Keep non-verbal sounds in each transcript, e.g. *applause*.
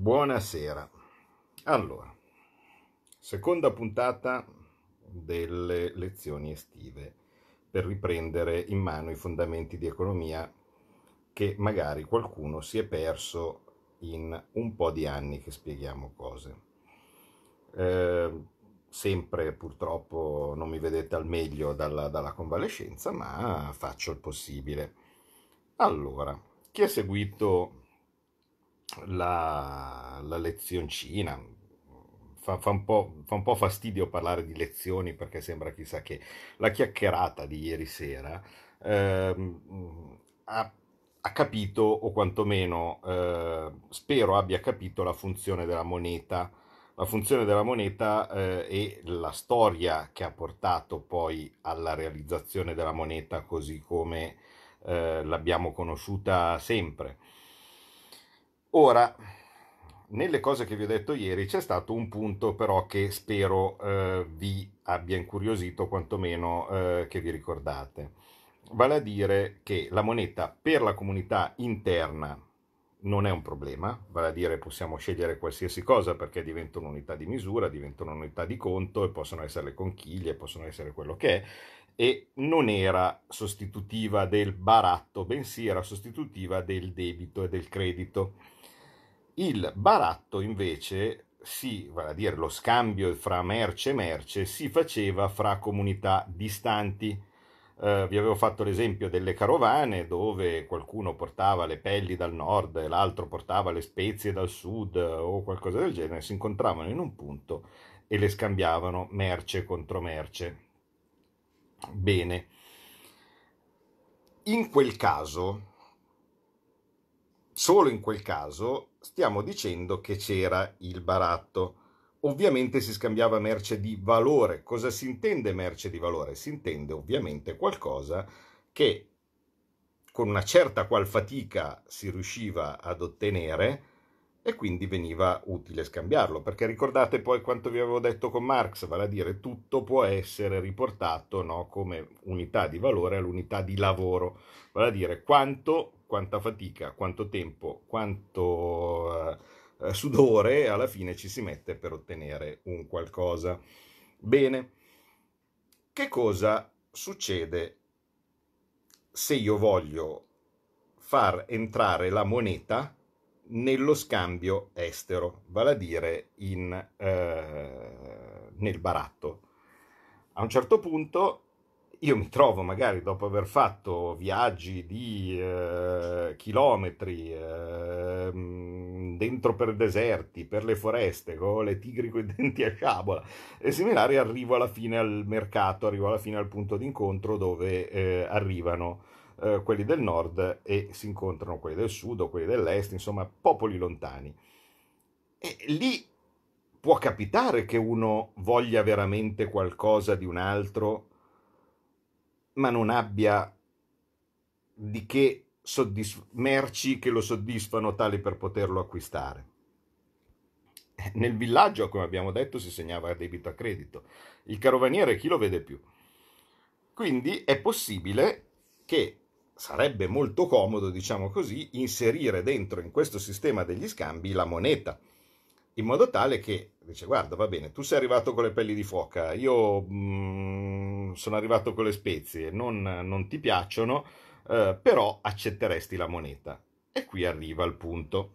Buonasera. Allora, seconda puntata delle lezioni estive per riprendere in mano i fondamenti di economia che magari qualcuno si è perso in un po' di anni che spieghiamo cose. Eh, sempre purtroppo non mi vedete al meglio dalla, dalla convalescenza, ma faccio il possibile. Allora, chi ha seguito la, la lezioncina. Fa, fa, un fa, un po', fastidio parlare di lezioni perché sembra chissà che la chiacchierata di ieri sera eh, ha, ha, capito, o quantomeno eh, spero abbia capito, la funzione della moneta la funzione della moneta eh, e la storia che ha portato poi alla realizzazione della moneta così come eh, l'abbiamo conosciuta sempre. Ora, nelle cose che vi ho detto ieri c'è stato un punto però che spero eh, vi abbia incuriosito, quantomeno eh, che vi ricordate. Vale a dire che la moneta per la comunità interna non è un problema, vale a dire possiamo scegliere qualsiasi cosa perché diventa un'unità di misura, diventa un'unità di conto e possono essere le conchiglie, possono essere quello che è e non era sostitutiva del baratto, bensì era sostitutiva del debito e del credito. Il baratto invece si, vale a dire lo scambio fra merce e merce, si faceva fra comunità distanti. Eh, vi avevo fatto l'esempio delle carovane dove qualcuno portava le pelli dal nord e l'altro portava le spezie dal sud eh, o qualcosa del genere, si incontravano in un punto e le scambiavano merce contro merce. Bene. In quel caso, solo in quel caso, stiamo dicendo che c'era il baratto. Ovviamente si scambiava merce di valore. Cosa si intende merce di valore? Si intende ovviamente qualcosa che con una certa qual fatica si riusciva ad ottenere e quindi veniva utile scambiarlo, perché ricordate poi quanto vi avevo detto con Marx, vale a dire tutto può essere riportato no, come unità di valore all'unità di lavoro, vale a dire quanto quanta fatica, quanto tempo, quanto eh, eh sudore alla fine ci si mette per ottenere un qualcosa. Bene, che cosa succede se io voglio far entrare la moneta nello scambio estero, vale a dire in, eh, nel baratto? A un certo punto io mi trovo magari dopo aver fatto viaggi di eh, chilometri eh, dentro per deserti, per le foreste, con le tigri con i *laughs* denti a sciabola e similari, arrivo alla fine al mercato, arrivo alla fine al punto d'incontro dove eh, arrivano eh, quelli del nord e si incontrano quelli del sud o quelli dell'est, insomma popoli lontani. E lì può capitare che uno voglia veramente qualcosa di un altro ma non abbia di che soddisf- merci che lo soddisfano tali per poterlo acquistare. Eh, nel villaggio, come abbiamo detto, si segnava debito a credito. Il carovaniere chi lo vede più? Quindi è possibile che sarebbe molto comodo, diciamo così, inserire dentro in questo sistema degli scambi la moneta in modo tale che dice guarda va bene, tu sei arrivato con le pelli di foca, io mh, mm, sono arrivato con le spezie, non, non ti piacciono, eh, però accetteresti la moneta. E qui arriva il punto.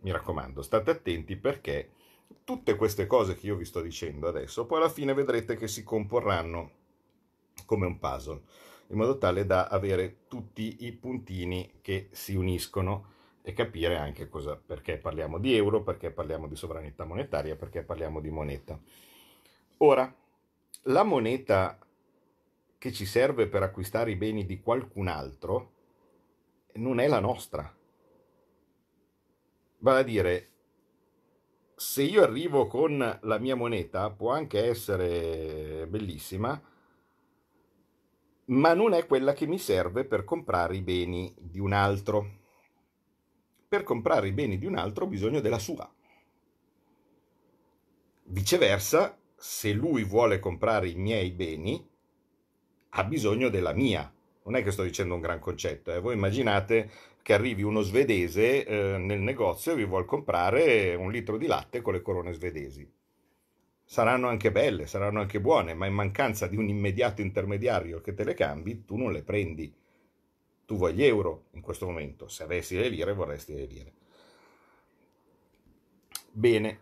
Mi raccomando, state attenti perché tutte queste cose che io vi sto dicendo adesso, poi alla fine vedrete che si comporranno come un puzzle, in modo tale da avere tutti i puntini che si uniscono e capire anche cosa, perché parliamo di euro, perché parliamo di sovranità monetaria, perché parliamo di moneta. Ora, la moneta che ci serve per acquistare i beni di qualcun altro non è la nostra. Vale a dire, se io arrivo con la mia moneta, può anche essere bellissima, ma non è quella che mi serve per comprare i beni di un altro per comprare i beni di un altro ho bisogno della sua. Viceversa, se lui vuole comprare i miei beni, ha bisogno della mia. Non è che sto dicendo un gran concetto, eh. voi immaginate che arrivi uno svedese eh, nel negozio e vi vuole comprare un litro di latte con le corone svedesi. Saranno anche belle, saranno anche buone, ma in mancanza di un immediato intermediario che te le cambi, tu non le prendi. Tu vuoi gli euro in questo momento, se avessi le lire vorresti le lire. Bene,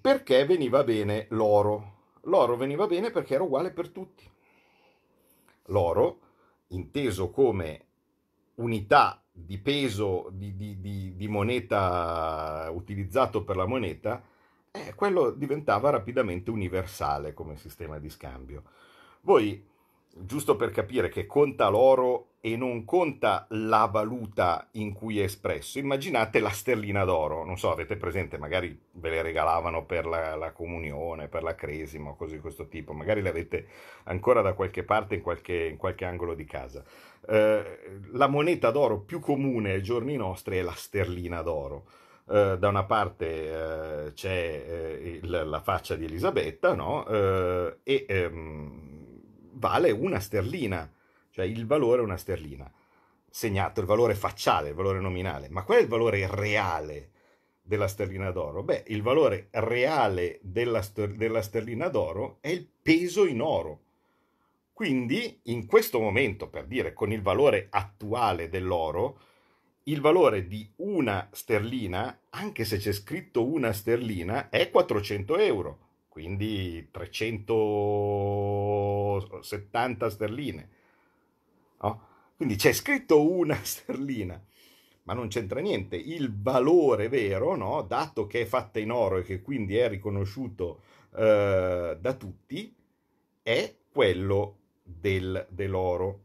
perché veniva bene l'oro? L'oro veniva bene perché era uguale per tutti. L'oro, inteso come unità di peso di, di, di, di moneta utilizzato per la moneta, eh, quello diventava rapidamente universale come sistema di scambio. Voi, giusto per capire che conta l'oro e non conta la valuta in cui è espresso. Immaginate la sterlina d'oro, non so, avete presente, magari ve le regalavano per la, la comunione, per la cresima, cose di questo tipo, magari le avete ancora da qualche parte, in qualche, in qualche angolo di casa. Eh, la moneta d'oro più comune ai giorni nostri è la sterlina d'oro. Eh, da una parte eh, c'è eh, il, la faccia di Elisabetta, no? Eh, e ehm, vale una sterlina cioè il valore è una sterlina, segnato il valore facciale, il valore nominale. Ma qual è il valore reale della sterlina d'oro? Beh, il valore reale della, della sterlina d'oro è il peso in oro. Quindi in questo momento, per dire, con il valore attuale dell'oro, il valore di una sterlina, anche se c'è scritto una sterlina, è 400 euro, quindi 370 sterline. No? Quindi c'è scritto una *laughs* sterlina, ma non c'entra niente. Il valore vero, no? dato che è fatta in oro e che quindi è riconosciuto eh, da tutti, è quello del, dell'oro.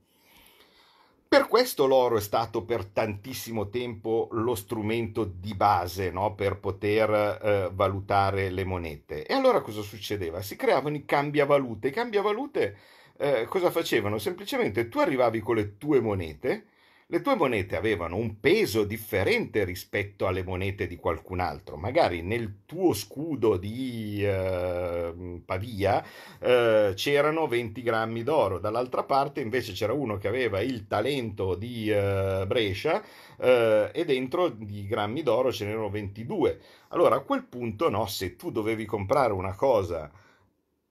Per questo l'oro è stato per tantissimo tempo lo strumento di base no? per poter eh, valutare le monete. E allora cosa succedeva? Si creavano i cambiavalute. I cambiavalute eh, cosa facevano? Semplicemente tu arrivavi con le tue monete, le tue monete avevano un peso differente rispetto alle monete di qualcun altro. Magari nel tuo scudo di eh, Pavia eh, c'erano 20 grammi d'oro, dall'altra parte invece c'era uno che aveva il talento di eh, Brescia eh, e dentro di grammi d'oro ce n'erano 22. Allora a quel punto, no, se tu dovevi comprare una cosa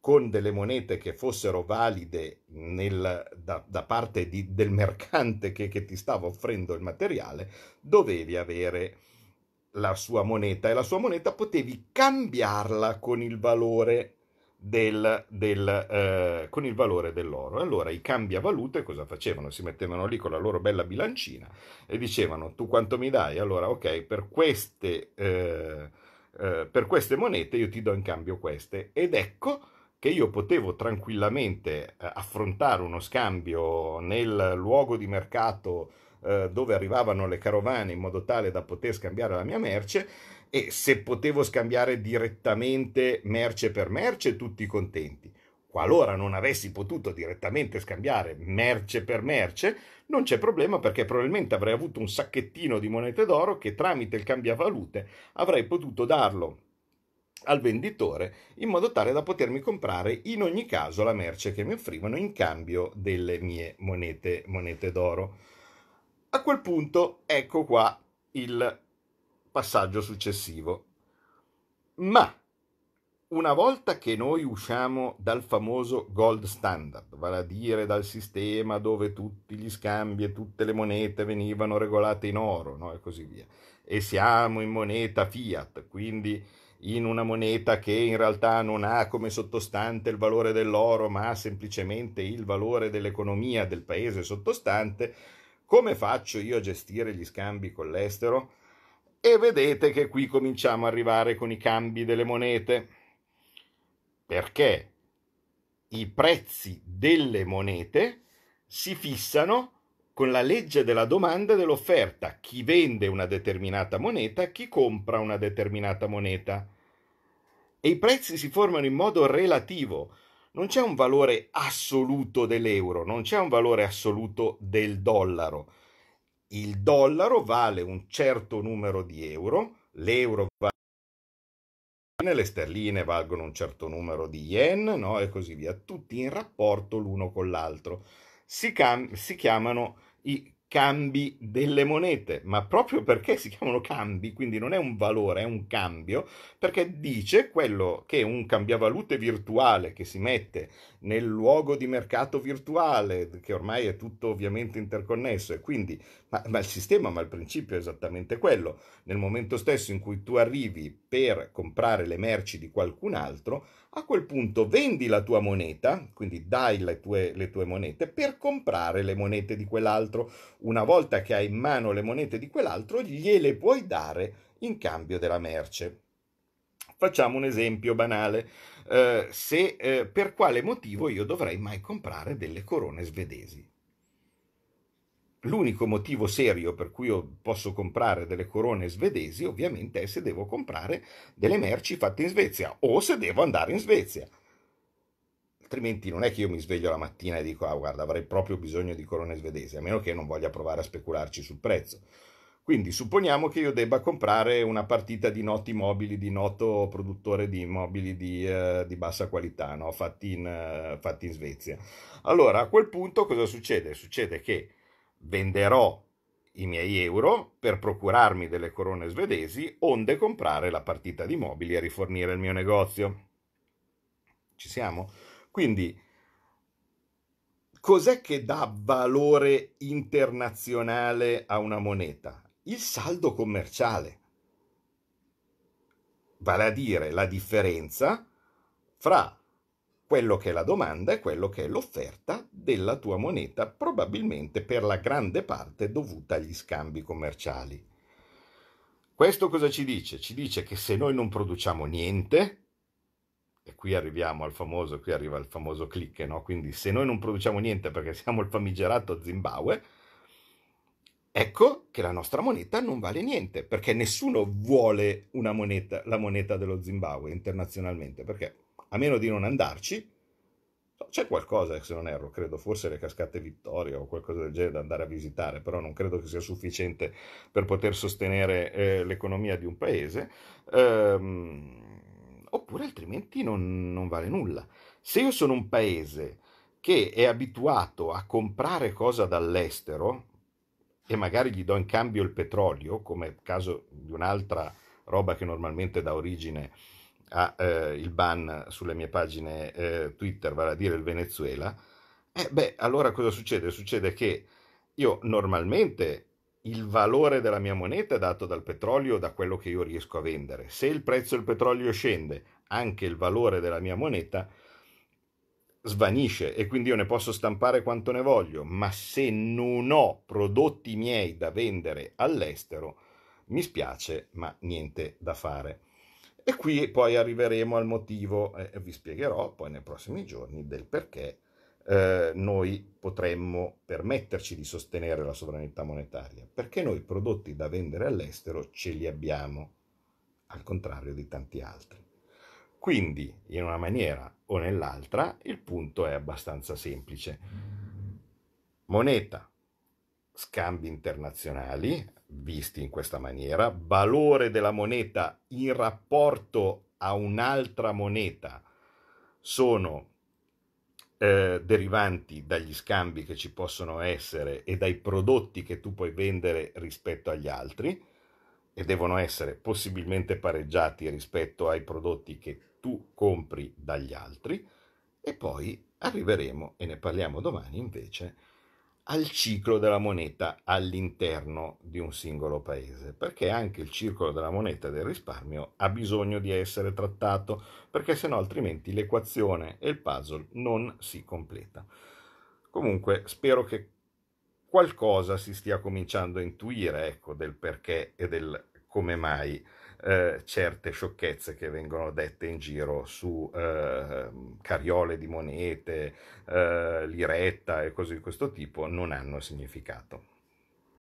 con delle monete che fossero valide nel, da, da, parte di, del mercante che, che, ti stava offrendo il materiale, dovevi avere la sua moneta e la sua moneta potevi cambiarla con il valore, del, del, eh, con il valore dell'oro. Allora i cambiavalute cosa facevano? Si mettevano lì con la loro bella bilancina e dicevano tu quanto mi dai? Allora ok, per queste, eh, eh, per queste monete io ti do in cambio queste. Ed ecco che io potevo tranquillamente eh, affrontare uno scambio nel luogo di mercato eh, dove arrivavano le carovane in modo tale da poter scambiare la mia merce e se potevo scambiare direttamente merce per merce tutti contenti. Qualora non avessi potuto direttamente scambiare merce per merce, non c'è problema perché probabilmente avrei avuto un sacchettino di monete d'oro che tramite il cambiavalute avrei potuto darlo al venditore in modo tale da potermi comprare in ogni caso la merce che mi offrivano in cambio delle mie monete, monete d'oro. A quel punto ecco qua il passaggio successivo. Ma una volta che noi usciamo dal famoso gold standard, vale a dire dal sistema dove tutti gli scambi e tutte le monete venivano regolate in oro no? e così via, e siamo in moneta fiat, quindi in una moneta che in realtà non ha come sottostante il valore dell'oro, ma ha semplicemente il valore dell'economia del paese sottostante, come faccio io a gestire gli scambi con l'estero? E vedete che qui cominciamo a arrivare con i cambi delle monete. Perché i prezzi delle monete si fissano con la legge della domanda e dell'offerta, chi vende una determinata moneta, chi compra una determinata moneta. E i prezzi si formano in modo relativo, non c'è un valore assoluto dell'euro, non c'è un valore assoluto del dollaro. Il dollaro vale un certo numero di euro, l'euro vale le sterline valgono un certo numero di yen no? e così via, tutti in rapporto l'uno con l'altro. Si, cam- si chiamano i cambi delle monete, ma proprio perché si chiamano cambi, quindi non è un valore, è un cambio, perché dice quello che un cambiavalute virtuale che si mette nel luogo di mercato virtuale, che ormai è tutto ovviamente interconnesso, e quindi, ma, ma il sistema, ma il principio è esattamente quello, nel momento stesso in cui tu arrivi per comprare le merci di qualcun altro, a quel punto vendi la tua moneta, quindi dai le tue, le tue, monete, per comprare le monete di quell'altro. Una volta che hai in mano le monete di quell'altro, gliele puoi dare in cambio della merce. Facciamo un esempio banale. Eh, se, eh, per quale motivo io dovrei mai comprare delle corone svedesi? L'unico motivo serio per cui io posso comprare delle corone svedesi ovviamente è se devo comprare delle merci fatte in Svezia o se devo andare in Svezia. Altrimenti non è che io mi sveglio la mattina e dico ah guarda avrei proprio bisogno di corone svedesi, a meno che non voglia provare a specularci sul prezzo. Quindi supponiamo che io debba comprare una partita di noti mobili di noto produttore di mobili di, eh, di bassa qualità, no? fatti, in, eh, fatti in Svezia. Allora a quel punto cosa succede? Succede che venderò i miei euro per procurarmi delle corone svedesi onde comprare la partita di mobili e rifornire il mio negozio. Ci siamo? Quindi, cos'è che dà valore internazionale a una moneta? Il saldo commerciale, vale a dire la differenza fra quello che è la domanda e quello che è l'offerta della tua moneta, probabilmente per la grande parte dovuta agli scambi commerciali. Questo cosa ci dice? Ci dice che se noi non produciamo niente, e qui arriviamo al famoso, qui arriva il famoso click, no? quindi se noi non produciamo niente perché siamo il famigerato Zimbabwe, ecco che la nostra moneta non vale niente, perché nessuno vuole una moneta, la moneta dello Zimbabwe internazionalmente, perché a meno di non andarci, c'è qualcosa, se non erro, credo forse le cascate Vittoria o qualcosa del genere da andare a visitare, però non credo che sia sufficiente per poter sostenere eh, l'economia di un paese, ehm, oppure altrimenti non, non, vale nulla. Se io sono un paese che è abituato a comprare cosa dall'estero e magari gli do in cambio il petrolio, come caso di un'altra roba che normalmente dà origine a ha eh, il ban sulle mie pagine eh, Twitter, vale a dire il Venezuela, eh beh, allora cosa succede? Succede che io normalmente il valore della mia moneta è dato dal petrolio, da quello che io riesco a vendere. Se il prezzo del petrolio scende, anche il valore della mia moneta svanisce e quindi io ne posso stampare quanto ne voglio, ma se non ho prodotti miei da vendere all'estero, mi spiace, ma niente da fare. E qui poi arriveremo al motivo, e eh, vi spiegherò poi nei prossimi giorni, del perché eh, noi potremmo permetterci di sostenere la sovranità monetaria, perché noi prodotti da vendere all'estero ce li abbiamo, al contrario di tanti altri. Quindi, in una maniera o nell'altra, il punto è abbastanza semplice. Moneta, scambi internazionali, visti in questa maniera, valore della moneta in rapporto a un'altra moneta sono eh, derivanti dagli scambi che ci possono essere e dai prodotti che tu puoi vendere rispetto agli altri e devono essere possibilmente pareggiati rispetto ai prodotti che tu compri dagli altri e poi arriveremo e ne parliamo domani invece al ciclo della moneta all'interno di un singolo paese, perché anche il circolo della moneta e del risparmio ha bisogno di essere trattato, perché se no altrimenti l'equazione e il puzzle non si completa. Comunque spero che qualcosa si stia cominciando a intuire ecco, del perché e del come mai eh, certe sciocchezze che vengono dette in giro su eh, cariole di monete, eh, liretta e cose di questo tipo non hanno significato.